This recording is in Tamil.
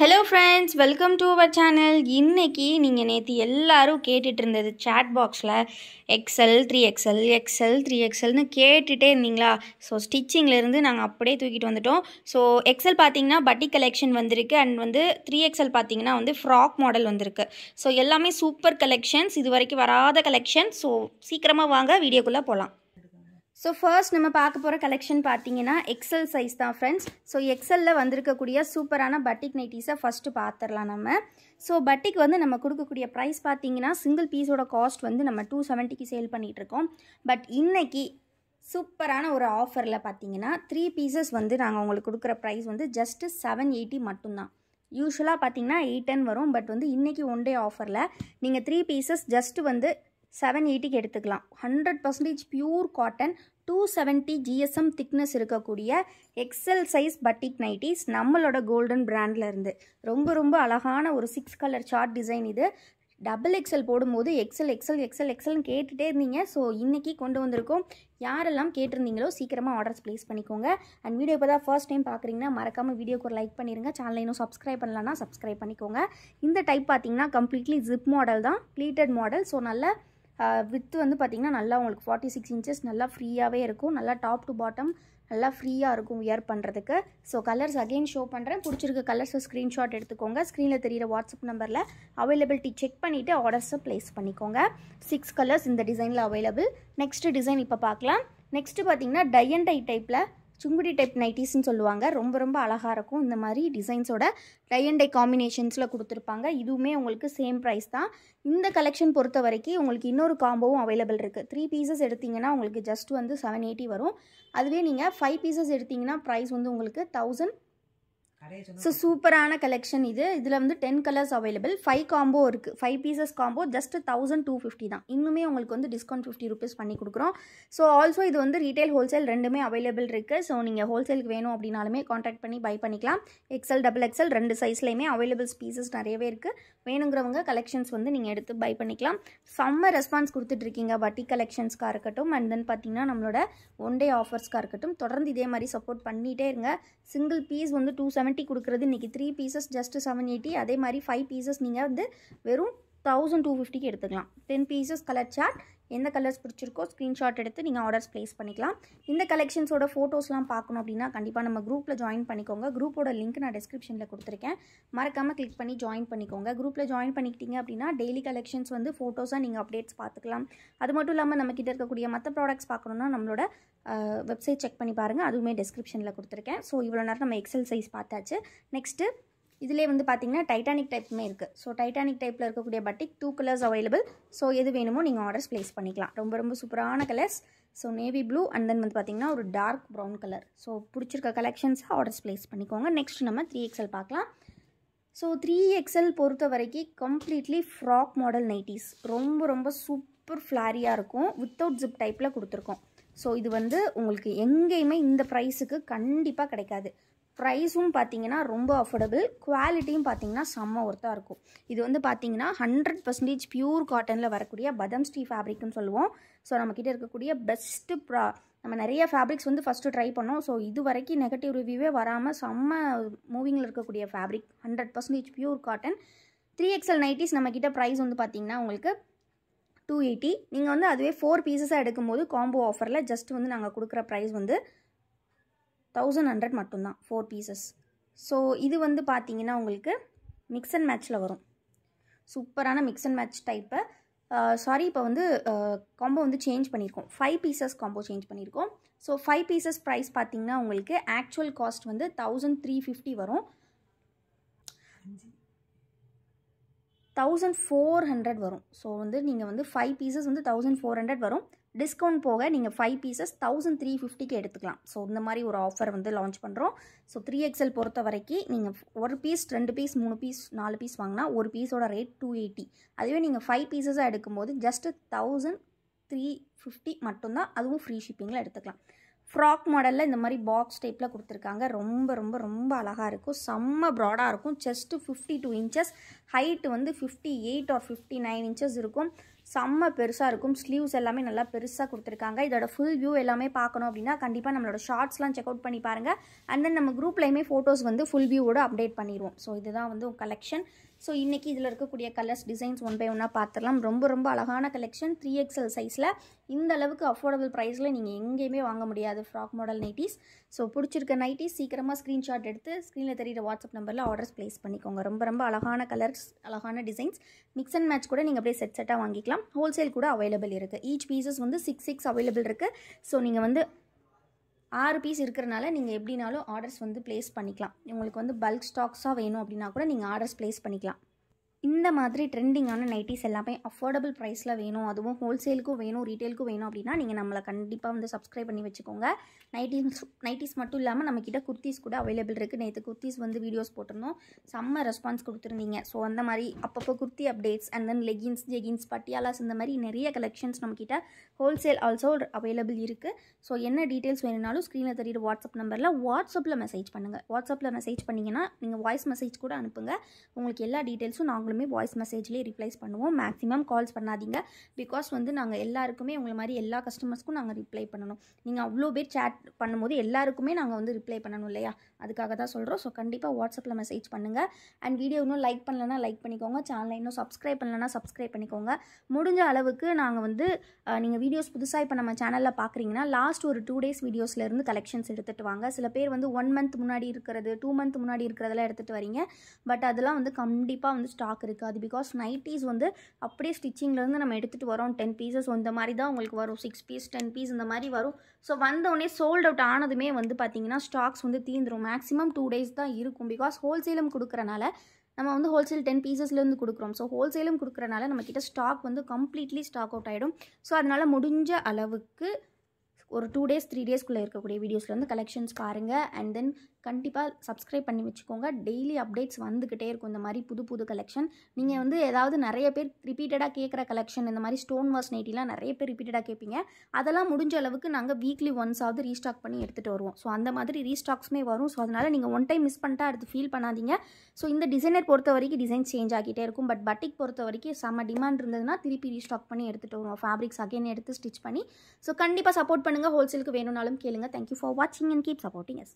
hello friends welcome to our channel இன்றைக்கி நீங்கள் நேற்று எல்லோரும் கேட்டுட்டு இருந்தது சேட் பாக்ஸில் XL three XL XL three எக்ஸல்னு கேட்டுகிட்டே இருந்தீங்களா ஸோ ஸ்டிச்சிங்லேருந்து நாங்கள் அப்படியே தூக்கிட்டு வந்துட்டோம் ஸோ எக்ஸல் பார்த்தீங்கன்னா பட்டி கலெக்ஷன் வந்திருக்கு அண்ட் வந்து த்ரீ எக்ஸல் பார்த்தீங்கன்னா வந்து ஃப்ராக் மாடல் வந்திருக்கு ஸோ எல்லாமே சூப்பர் கலெக்ஷன்ஸ் இது வரைக்கும் வராத கலெக்ஷன் ஸோ சீக்கிரமாக வாங்க வீடியோக்குள்ளே போகலாம் ஸோ ஃபர்ஸ்ட் நம்ம பார்க்க போகிற கலெக்ஷன் பார்த்தீங்கன்னா எக்ஸல் சைஸ் தான் ஃப்ரெண்ட்ஸ் ஸோ எக்ஸலில் வந்திருக்கக்கூடிய சூப்பரான பட்டிக் நைட்டிஸை ஃபஸ்ட்டு பார்த்துடலாம் நம்ம ஸோ பட்டிக் வந்து நம்ம கொடுக்கக்கூடிய ப்ரைஸ் பார்த்தீங்கன்னா சிங்கிள் பீஸோட காஸ்ட் வந்து நம்ம டூ செவன்ட்டிக்கு சேல் பண்ணிகிட்ருக்கோம் பட் இன்றைக்கி சூப்பரான ஒரு ஆஃபரில் பார்த்தீங்கன்னா த்ரீ பீசஸ் வந்து நாங்கள் உங்களுக்கு கொடுக்குற ப்ரைஸ் வந்து ஜஸ்ட்டு செவன் எயிட்டி மட்டும்தான் யூஸ்வலாக பார்த்தீங்கன்னா எயிட் டென் வரும் பட் வந்து இன்றைக்கி ஒன் டே ஆஃபரில் நீங்கள் த்ரீ பீசஸ் ஜஸ்ட்டு வந்து செவன் எயிட்டிக்கு எடுத்துக்கலாம் hundred percentage pure cotton two seventy GSM thickness இருக்கக்கூடிய எக்ஸல் சைஸ் பட்டிக் நைட்டிஸ் நம்மளோட கோல்டன் இருந்து ரொம்ப ரொம்ப அழகான ஒரு சிக்ஸ் கலர் சார்ட் டிசைன் இது டபுள் எக்ஸல் போடும்போது எக்ஸல் எக்ஸல் எக்ஸல் எக்ஸல்னு கேட்டுகிட்டே இருந்தீங்க ஸோ இன்றைக்கி கொண்டு வந்திருக்கோம் யாரெல்லாம் கேட்டிருந்தீங்களோ சீக்கிரமாக ஆர்டர்ஸ் ப்ளேஸ் பண்ணிக்கோங்க அண்ட் வீடியோ இப்போ தான் ஃபர்ஸ்ட் டைம் பார்க்குறீங்கன்னா மறக்காமல் வீடியோக்கு ஒரு லைக் பண்ணிடுங்க சேனல் இன்னும் சப்ஸ்கிரைப் பண்ணலன்னா சப்ஸ்கிரைப் பண்ணிக்கோங்க இந்த டைப் பார்த்தீங்கன்னா கம்ப்ளீட்லி ஜிப் மாடல் தான் ப்ளீட்டட் மாடல் ஸோ நல்ல வித்து வந்து பார்த்திங்கன்னா நல்லா உங்களுக்கு ஃபார்ட்டி சிக்ஸ் இன்ச்சஸ் நல்லா ஃப்ரீயாகவே இருக்கும் நல்லா டாப் டு பாட்டம் நல்லா ஃப்ரீயாக இருக்கும் வியர் பண்ணுறதுக்கு ஸோ கலர்ஸ் அகெயின் ஷோ பண்ணுறேன் பிடிச்சிருக்க கலர்ஸை ஸ்க்ரீன்ஷாட் எடுத்துக்கோங்க ஸ்க்ரீனில் தெரியிற வாட்ஸ்அப் நம்பரில் அவைலபிலிட்டி செக் பண்ணிவிட்டு ஆர்டர்ஸை ப்ளேஸ் பண்ணிக்கோங்க சிக்ஸ் கலர்ஸ் இந்த டிசைனில் அவைலபிள் நெக்ஸ்ட்டு டிசைன் இப்போ பார்க்கலாம் நெக்ஸ்ட்டு பார்த்திங்கன்னா டை அண்ட் டை டைப்பில் சுங்குடி டைப் நைட்டிஸ்ன்னு சொல்லுவாங்க ரொம்ப ரொம்ப அழகாக இருக்கும் இந்த மாதிரி டிசைன்ஸோட டை அண்ட் டை காம்பினேஷன்ஸில் கொடுத்துருப்பாங்க இதுவுமே உங்களுக்கு சேம் ப்ரைஸ் தான் இந்த கலெக்ஷன் பொறுத்த வரைக்கும் உங்களுக்கு இன்னொரு காம்போவும் அவைலபிள் இருக்குது த்ரீ பீசஸ் எடுத்திங்கன்னா உங்களுக்கு ஜஸ்ட் வந்து செவன் எயிட்டி வரும் அதுவே நீங்கள் ஃபைவ் பீசஸ் எடுத்திங்கன்னா ப்ரைஸ் வந்து உங்களுக்கு தௌசண்ட் ஸோ சூப்பரான கலெக்ஷன் இது இதில் வந்து ten colours available five combo இருக்குது five pieces combo just thousand two fifty தான் இன்னுமே உங்களுக்கு வந்து டிஸ்கவுண்ட் ஃபிஃப்டி ருபீஸ் பண்ணி கொடுக்குறோம் ஸோ ஆல்சோ இது வந்து ரீட்டைல் ஹோல்சேல் ரெண்டுமே அவைலபிள் இருக்குது ஸோ நீங்கள் ஹோல்சேலுக்கு வேணும் அப்படின்னாலுமே காண்டாக்ட் பண்ணி பை பண்ணிக்கலாம் எக்ஸல் டபுள் எக்ஸல் ரெண்டு சைஸ்லையுமே அவைலபிள்ஸ் பீசஸ் நிறையவே இருக்குது வேணுங்கிறவங்க கலெக்ஷன்ஸ் வந்து நீங்கள் எடுத்து பை பண்ணிக்கலாம் செம்ம ரெஸ்பான்ஸ் கொடுத்துட்ருக்கீங்க வட்டி கலெக்ஷன்ஸ்க்காக இருக்கட்டும் அண்ட் தென் பார்த்தீங்கன்னா நம்மளோட ஒன் டே ஆஃபர்ஸ்க்காக இருக்கட்டும் தொடர்ந்து இதே மாதிரி சப்போர்ட் பண்ணிகிட்டே இருங்க சிங்கிள் பீஸ் வந்து டூ செவன் செவன்ட்டி கொடுக்குறது இன்றைக்கி three pieces just seven eighty அதே மாதிரி ஃபைவ் பீசஸ் நீங்கள் வந்து வெறும் தௌசண்ட் டூ ஃபிஃப்டிக்கு எடுத்துக்கலாம் டென் பீசஸ் கலர் சார்ட் எந்த கலர்ஸ் பிடிச்சிருக்கோ ஸ்க்ரீன்ஷாட் எடுத்து நீங்கள் ஆர்டர்ஸ் ப்ளேஸ் பண்ணிக்கலாம் இந்த கலெக்ஷன்ஸோட ஃபோட்டோஸ்லாம் பார்க்கணும் அப்படின்னா கண்டிப்பாக நம்ம குரூப்பில் ஜாயின் பண்ணிக்கோங்க குரூப்போட லிங்க் நான் டிஸ்கிரிப்ஷனில் கொடுத்துருக்கேன் மறக்காமல் கிளிக் பண்ணி ஜாயின் பண்ணிக்கோங்க குரூப்பில் ஜாயின் பண்ணிக்கிட்டீங்க அப்படின்னா டெய்லி கலெக்ஷன்ஸ் வந்து ஃபோட்டோஸாக நீங்கள் அப்டேட்ஸ் பார்த்துக்கலாம் அது மட்டும் இல்லாமல் நம்மக்கிட்ட இருக்கக்கூடிய மற்ற ப்ராடக்ட்ஸ் பார்க்கணுன்னா நம்மளோட வெப்சைட் செக் பண்ணி பாருங்கள் அதுவுமே டிஸ்கிரிப்ஷனில் கொடுத்துருக்கேன் ஸோ இவ்வளோ நேரம் நம்ம எக்ஸல் சைஸ் பார்த்தாச்சு நெக்ஸ்ட்டு இதிலே வந்து பார்த்திங்கன்னா டைட்டானிக் டைப்புமே இருக்குது ஸோ டைட்டானிக் டைப்பில் இருக்கக்கூடிய batik two colours available so எது வேணுமோ நீங்கள் ஆர்டர்ஸ் ப்ளேஸ் பண்ணிக்கலாம் ரொம்ப ரொம்ப சூப்பரான colours so navy blue and then வந்து பார்த்திங்கன்னா ஒரு டார்க் ப்ரௌன் கலர் ஸோ பிடிச்சிருக்க கலெக்ஷன்ஸாக ஆர்டர்ஸ் ப்ளேஸ் பண்ணிக்கோங்க நெக்ஸ்ட் நம்ம த்ரீ எக்ஸல் பார்க்கலாம் ஸோ த்ரீ எக்ஸல் பொறுத்த வரைக்கும் கம்ப்ளீட்லி ஃப்ராக் மாடல் நைட்டிஸ் ரொம்ப ரொம்ப சூப்பர் ஃப்ளாரியாக இருக்கும் வித்தவுட் ஜிப் டைப்பில் கொடுத்துருக்கோம் ஸோ இது வந்து உங்களுக்கு எங்கேயுமே இந்த ப்ரைஸுக்கு கண்டிப்பாக கிடைக்காது ப்ரைஸும் பார்த்தீங்கன்னா ரொம்ப அஃபோர்டபுள் குவாலிட்டியும் பார்த்தீங்கன்னா செம்ம ஒர்த்தாக இருக்கும் இது வந்து பார்த்தீங்கன்னா ஹண்ட்ரட் பர்சன்டேஜ் பியூர் காட்டனில் வரக்கூடிய பதம் ஸ்டீ ஃபேப்ரிக்னு சொல்லுவோம் ஸோ நம்மக்கிட்ட இருக்கக்கூடிய பெஸ்ட்டு ப்ரா நம்ம நிறைய ஃபேப்ரிக்ஸ் வந்து ஃபஸ்ட்டு ட்ரை பண்ணோம் ஸோ இது வரைக்கும் நெகட்டிவ் ரிவ்யூவே வராமல் செம்ம மூவிங்கில் இருக்கக்கூடிய fabric hundred percentage pure cotton three XL nighties நம்மக்கிட்ட ப்ரைஸ் வந்து பார்த்திங்கன்னா உங்களுக்கு டூ எயிட்டி நீங்கள் வந்து அதுவே ஃபோர் பீசஸாக எடுக்கும்போது காம்போ ஆஃபரில் ஜஸ்ட் வந்து நாங்கள் கொடுக்குற ப்ரைஸ் வந்து தௌசண்ட் ஹண்ட்ரட் மட்டும்தான் ஃபோர் பீசஸ் ஸோ இது வந்து பார்த்தீங்கன்னா உங்களுக்கு மிக்ஸ் அண்ட் மேட்ச்சில் வரும் சூப்பரான மிக்ஸ் அண்ட் மேட்ச் டைப்பை சாரி இப்போ வந்து காம்போ வந்து சேஞ்ச் பண்ணியிருக்கோம் ஃபைவ் பீசஸ் காம்போ சேஞ்ச் பண்ணியிருக்கோம் ஸோ ஃபைவ் பீசஸ் ப்ரைஸ் பார்த்திங்கன்னா உங்களுக்கு ஆக்சுவல் காஸ்ட் வந்து தௌசண்ட் த்ரீ ஃபிஃப்டி வரும் தௌசண்ட் ஃபோர் ஹண்ட்ரட் வரும் ஸோ வந்து நீங்கள் வந்து ஃபைவ் பீசஸ் வந்து தௌசண்ட் ஃபோர் ஹண்ட்ரட் வரும் டிஸ்கவுண்ட் போக நீங்கள் ஃபைவ் பீசஸ் தௌசண்ட் த்ரீ ஃபிஃப்டிக்கு எடுத்துக்கலாம் ஸோ இந்த மாதிரி ஒரு ஆஃபர் வந்து லான்ச் பண்ணுறோம் ஸோ த்ரீ எக்ஸல் பொறுத்த வரைக்கும் நீங்கள் ஒரு பீஸ் ரெண்டு பீஸ் மூணு பீஸ் நாலு பீஸ் வாங்கினா ஒரு பீஸோட ரேட் டூ எயிட்டி அதுவே நீங்கள் ஃபைவ் பீசஸாக எடுக்கும்போது ஜஸ்ட்டு தௌசண்ட் த்ரீ ஃபிஃப்டி மட்டும்தான் அதுவும் ஃப்ரீ ஷிப்பிங்கில் எடுத்துக்கலாம் ஃப்ராக் மாடலில் இந்த மாதிரி பாக்ஸ் டைப்பில் கொடுத்துருக்காங்க ரொம்ப ரொம்ப ரொம்ப அழகாக இருக்கும் செம்ம ப்ராடாக இருக்கும் chest fifty two inches height வந்து fifty eight or fifty nine inches இருக்கும் செம்ம பெருசாக இருக்கும் ஸ்லீவ்ஸ் எல்லாமே நல்லா பெருசாக கொடுத்துருக்காங்க இதோட ஃபுல் வியூ எல்லாமே பார்க்கணும் அப்படின்னா கண்டிப்பாக நம்மளோட ஷார்ட்ஸ்லாம் செக் அவுட் பண்ணி பாருங்கள் அண்ட் தென் நம்ம குரூப்லையுமே ஃபோட்டோஸ் வந்து ஃபுல் வியூவோட அப்டேட் பண்ணிடுவோம் ஸோ இதுதான் வந்து கலெக்ஷன் ஸோ இன்றைக்கி இதில் இருக்கக்கூடிய கலர்ஸ் டிசைன்ஸ் ஒன் பை ஒன்னாக பார்த்துடலாம் ரொம்ப ரொம்ப அழகான கலெக்ஷன் த்ரீ எக்ஸல் சைஸில் இந்த அளவுக்கு அஃபோர்டபுள் ப்ரைஸில் நீங்கள் எங்கேயுமே வாங்க முடியாது ஃப்ராக் மாடல் நைட்டிஸ் ஸோ பிடிச்சிருக்க நைட்டிஸ் சீக்கிரமாக ஸ்க்ரீன்ஷாட் எடுத்து ஸ்க்ரீனில் தெரியிற வாட்ஸ்அப் நம்பரில் ஆர்டர்ஸ் ப்ளேஸ் பண்ணிக்கோங்க ரொம்ப ரொம்ப அழகான கலர்ஸ் அழகான டிசைன்ஸ் மிக்ஸ் அண்ட் மேட்ச் கூட நீங்கள் அப்படியே செட் செட்டாக வாங்கிக்கலாம் ஹோல்சேல் கூட அவைலபிள் இருக்குது ஈச் பீசஸ் வந்து சிக்ஸ் சிக்ஸ் அவைலபிள் இருக்குது ஸோ நீங்கள் வந்து ஆறு பீஸ் இருக்கிறனால நீங்கள் எப்படினாலும் ஆர்டர்ஸ் வந்து ப்ளேஸ் பண்ணிக்கலாம் உங்களுக்கு வந்து பல்க் ஸ்டாக்ஸாக வேணும் அப்படின்னா கூட நீங்கள் ஆர்டர்ஸ் ப்ளேஸ் பண்ணிக்கலாம் இந்த மாதிரி ட்ரெண்டிங்கான நைட்டிஸ் எல்லாமே அஃபோர்டபுள் ப்ரைஸில் வேணும் அதுவும் ஹோல்சேலுக்கும் வேணும் ரீட்டெயிலுக்கும் வேணும் அப்படின்னா நீங்கள் நம்மளை கண்டிப்பாக வந்து சப்ஸ்கிரைப் பண்ணி வச்சுக்கோங்க நைட்டிஸ் நைட்டிஸ் மட்டும் இல்லாமல் நம்மக்கிட்ட குர்த்திஸ் கூட அவைலபிள் இருக்குது நேற்று குர்த்திஸ் வந்து வீடியோஸ் போட்டிருந்தோம் செம்ம ரெஸ்பான்ஸ் கொடுத்துருந்தீங்க ஸோ அந்த மாதிரி அப்பப்போ kurti updates and then leggings jeggings patialas இந்த மாதிரி நிறைய கலெக்ஷன்ஸ் நம்மக்கிட்ட ஹோல்சேல் ஆல்சோ அவைலபிள் இருக்குது ஸோ என்ன டீட்டெயில்ஸ் வேணும்னாலும் ஸ்க்ரீனில் தெரியுற வாட்ஸ்அப் நம்பரில் வாட்ஸ்அப்பில் மெசேஜ் பண்ணுங்கள் வாட்ஸ்அப்பில் மெசேஜ் பண்ணிங்கன்னா நீங்கள் வாய்ஸ் மெசேஜ் கூட அனுப்புங்க உங்களுக்கு எல்லா டீட்டெயில்ஸும் நாங்கள் நாங்களுமே வாய்ஸ் மெசேஜ்லேயே ரிப்ளைஸ் பண்ணுவோம் மேக்ஸிமம் கால்ஸ் பண்ணாதீங்க பிகாஸ் வந்து நாங்கள் எல்லாருக்குமே உங்களை மாதிரி எல்லா கஸ்டமர்ஸ்க்கும் நாங்கள் ரிப்ளை பண்ணணும் நீங்கள் அவ்வளோ பேர் சேட் பண்ணும்போது எல்லாருக்குமே நாங்கள் வந்து ரிப்ளை பண்ணணும் இல்லையா அதுக்காக தான் சொல்கிறோம் ஸோ கண்டிப்பாக வாட்ஸ்அப்பில் மெசேஜ் பண்ணுங்கள் அண்ட் வீடியோ இன்னும் லைக் பண்ணலனா லைக் பண்ணிக்கோங்க சேனலை இன்னும் சப்ஸ்கிரைப் பண்ணலன்னா சப்ஸ்கிரைப் பண்ணிக்கோங்க முடிஞ்ச அளவுக்கு நாங்கள் வந்து நீங்கள் வீடியோஸ் புதுசாக இப்போ நம்ம சேனலில் பார்க்குறீங்கன்னா லாஸ்ட் ஒரு டூ டேஸ் வீடியோஸ்லேருந்து கலெக்ஷன்ஸ் எடுத்துகிட்டு வாங்க சில பேர் வந்து ஒன் மந்த் முன்னாடி இருக்கிறது டூ மந்த் முன்னாடி இருக்கிறதெல்லாம் எடுத்துகிட்டு வரீங்க பட் அதெல்லாம் வந்து கண்டிப்பாக வந்து ஸ்டாக் ஃப்ராக் இருக்குது அது பிகாஸ் நைட்டிஸ் வந்து அப்படியே ஸ்டிச்சிங்லேருந்து நம்ம எடுத்துகிட்டு வரோம் டென் பீசஸ் இந்த மாதிரி தான் உங்களுக்கு வரும் சிக்ஸ் பீஸ் டென் பீஸ் இந்த மாதிரி வரும் ஸோ வந்தோடனே சோல்ட் அவுட் ஆனதுமே வந்து பார்த்திங்கன்னா ஸ்டாக்ஸ் வந்து தீந்துடும் மேக்ஸிமம் டூ டேஸ் தான் இருக்கும் பிகாஸ் ஹோல்சேலும் கொடுக்குறனால நம்ம வந்து ஹோல்சேல் டென் பீசஸ்லேருந்து கொடுக்குறோம் ஸோ ஹோல்சேலும் கொடுக்குறனால நம்மக்கிட்ட ஸ்டாக் வந்து கம்ப்ளீட்லி ஸ்டாக் அவுட் ஆகிடும் ஸோ அதனால் முடிஞ்ச அளவுக்கு ஒரு டூ டேஸ் த்ரீ டேஸ்க்குள்ளே இருக்கக்கூடிய வீடியோஸில் வந்து கலெக்ஷன்ஸ் பாருங்கள் அண்ட் தென் கண்டிப்பாக சப்ஸ்கிரைப் பண்ணி வச்சுக்கோங்க டெய்லி அப்டேட்ஸ் வந்துக்கிட்டே இருக்கும் இந்த மாதிரி புது புது கலெக்ஷன் நீங்கள் வந்து ஏதாவது நிறைய பேர் ரிப்பீட்டடாக கேட்குற கலெக்ஷன் இந்த மாதிரி ஸ்டோன் வாஸ் நைட்டிலாம் நிறைய பேர் ரிப்பீட்டடாக கேட்பீங்க அதெல்லாம் முடிஞ்ச அளவுக்கு நாங்கள் வீக்லி ஒன்ஸாவது ரீஸ்டாக் பண்ணி எடுத்துகிட்டு வருவோம் ஸோ அந்த மாதிரி ரீஸ்டாக்ஸுமே வரும் ஸோ அதனால் நீங்கள் ஒன் டைம் மிஸ் பண்ணிட்டா அடுத்து ஃபீல் பண்ணாதீங்க ஸோ இந்த டிசைனர் பொறுத்த வரைக்கும் டிசைன் சேஞ்ச் ஆகிட்டே இருக்கும் பட் பட்டிக் பொறுத்த வரைக்கும் செம்ம டிமாண்ட் இருந்ததுன்னா திருப்பி ரீஸ்டாக் பண்ணி எடுத்துகிட்டு வருவோம் ஃபேப்ரிக்ஸ் அகைன் எடுத்து ஸ்டிச் பண்ணி ஸோ கண்டிப்பாக சப்போர்ட் பண்ணுங்கள் ஹோல்சேலுக்கு வேணும்னாலும் கேளுங்க தேங்க்யூ ஃபார் வாட்சிங் அண்ட் கீப் சப்போர்ட்டிங் எஸ்